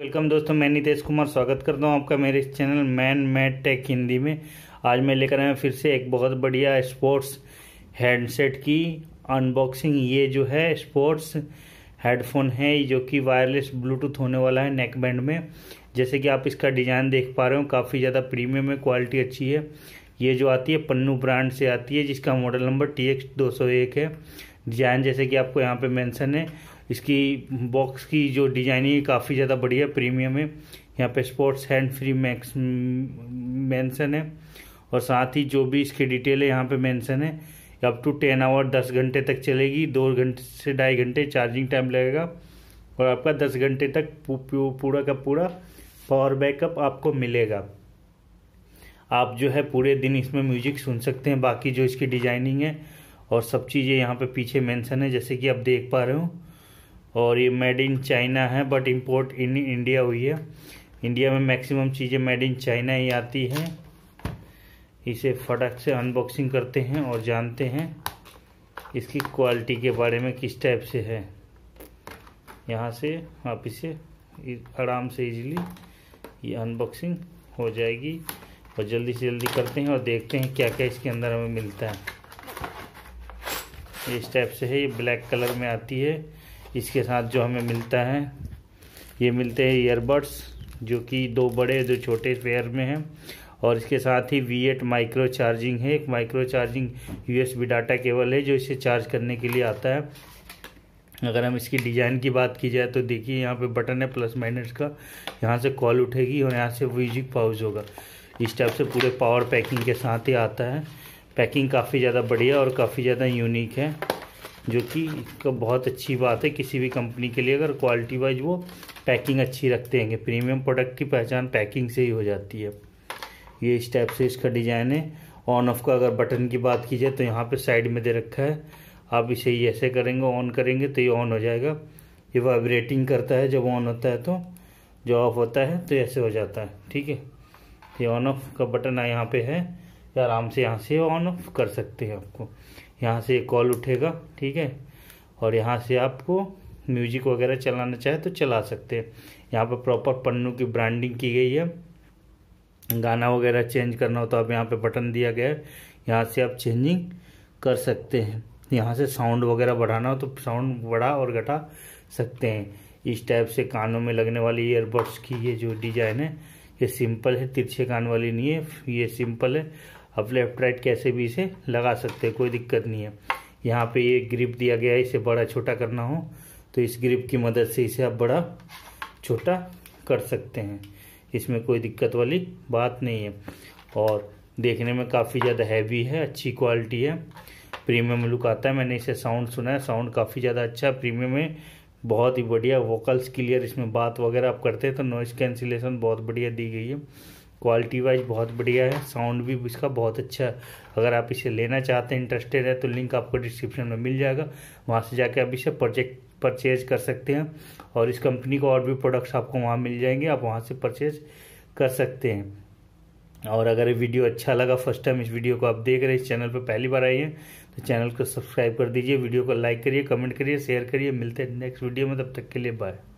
welcome दोस्तों मैं नितेश कुमार स्वागत करता हूं आपका मेरे इस चैनल मैन मैट टेक हिंदी में आज मैं लेकर आया फिर से एक बहुत बढ़िया स्पोर्ट्स हेडसेट की अनबॉक्सिंग ये जो है स्पोर्ट्स हेडफोन है जो कि वायरलेस ब्लूटूथ होने वाला है नेक बैंड में जैसे कि आप इसका डिज़ाइन देख पा रहे हो काफ़ी ज़्यादा प्रीमियम है क्वालिटी अच्छी है ये जो आती है पन्नू ब्रांड से आती है जिसका मॉडल नंबर टी एक्स है डिज़ाइन जैसे कि आपको यहाँ पर मैंसन है इसकी बॉक्स की जो डिजाइनिंग है काफ़ी ज़्यादा बढ़िया प्रीमियम है यहाँ पे sports hand free max mention है और साथ ही जो भी इसकी डिटेल है यहाँ पे मेंशन है अप टू टेन आवर दस घंटे तक चलेगी दो घंटे से ढाई घंटे चार्जिंग टाइम लगेगा और आपका दस घंटे तक पूरा का पूरा पावर बैकअप आपको मिलेगा आप जो है पूरे दिन इसमें म्यूजिक सुन सकते हैं बाकी जो इसकी डिजाइनिंग है और सब चीज़ें यहाँ पे पीछे मेंशन है जैसे कि आप देख पा रहे हो और ये मेड इन चाइना है बट इम्पोर्ट इन इंडिया हुई है इंडिया में मैक्सिमम चीज़ें मेड इन चाइना ही आती हैं इसे फटक से अनबॉक्सिंग करते हैं और जानते हैं इसकी क्वालिटी के बारे में किस टाइप से है यहाँ से आप इसे आराम से इजीली ये अनबॉक्सिंग हो जाएगी और जल्दी से जल्दी करते हैं और देखते हैं क्या क्या इसके अंदर हमें मिलता है इस टाइप से है ये ब्लैक कलर में आती है इसके साथ जो हमें मिलता है ये मिलते हैं ईयरबड्स जो कि दो बड़े दो छोटे पेयर में हैं और इसके साथ ही वी एट माइक्रो चार्जिंग है एक micro charging USB data cable है जो इसे चार्ज करने के लिए आता है अगर हम इसकी डिज़ाइन की बात की जाए तो देखिए यहाँ पे बटन है प्लस माइनस का यहाँ से कॉल उठेगी और यहाँ से म्यूजिक पाउज होगा इस टाइप से पूरे पावर पैकिंग के साथ ही आता है पैकिंग काफ़ी ज़्यादा बढ़िया और काफ़ी ज़्यादा यूनिक है जो कि तो बहुत अच्छी बात है किसी भी कंपनी के लिए अगर क्वालिटी वाइज वो पैकिंग अच्छी रखते हैं प्रीमियम प्रोडक्ट की पहचान पैकिंग से ही हो जाती है ये इस टाइप से इसका डिज़ाइन है ऑन ऑफ का अगर बटन की बात की जाए तो यहाँ पे साइड में दे रखा है आप इसे ही ऐसे करेंगे ऑन करेंगे तो ये ऑन हो जाएगा ये वाइब्रेटिंग करता है जब ऑन होता है तो जो ऑफ होता है तो ऐसे हो जाता है ठीक है ये ऑन ऑफ का बटन यहाँ पे है आराम से यहाँ से ऑन ऑफ कर सकते हैं आपको यहाँ से कॉल उठेगा ठीक है और यहाँ से आपको म्यूजिक वगैरह चलाना चाहे तो चला सकते हैं यहाँ पर प्रॉपर पन्नों की ब्रांडिंग की गई है गाना वगैरह चेंज करना हो तो आप यहाँ पे बटन दिया गया है यहाँ से आप चेंजिंग कर सकते हैं यहाँ से साउंड वगैरह बढ़ाना हो तो साउंड बढ़ा और घटा सकते हैं इस टाइप से कानों में लगने वाली ईयरबड्स की ये जो डिजाइन है ये सिंपल है तिरछे कान वाली नहीं है ये सिंपल है आप लेफ्ट राइट कैसे भी इसे लगा सकते हैं कोई दिक्कत नहीं है यहाँ पे ये ग्रिप दिया गया है इसे बड़ा छोटा करना हो तो इस ग्रिप की मदद से इसे आप बड़ा छोटा कर सकते हैं इसमें कोई दिक्कत वाली बात नहीं है और देखने में काफ़ी ज़्यादा हैवी है अच्छी क्वालिटी है प्रीमियम लुक आता है मैंने इसे साउंड सुना है साउंड काफ़ी ज़्यादा अच्छा प्रीमियम है बहुत ही बढ़िया वोकल्स क्लियर इसमें बात वगैरह आप करते हैं तो नॉइज़ कैंसिलेशन बहुत बढ़िया दी गई है क्वालिटी वाइज बहुत बढ़िया है साउंड भी इसका बहुत अच्छा है अगर आप इसे लेना चाहते हैं इंटरेस्टेड है तो लिंक आपको डिस्क्रिप्शन में मिल जाएगा वहाँ से जाके आप इसे परचेक परचेज कर सकते हैं और इस कंपनी को और भी प्रोडक्ट्स आपको वहाँ मिल जाएंगे आप वहाँ से परचेज कर सकते हैं और अगर ये वीडियो अच्छा लगा फर्स्ट टाइम इस वीडियो को आप देख रहे हैं इस चैनल पर पहली बार आई है तो चैनल को सब्सक्राइब कर दीजिए वीडियो को लाइक करिए कमेंट करिए शेयर करिए मिलते हैं नेक्स्ट वीडियो में तब तक के लिए बाय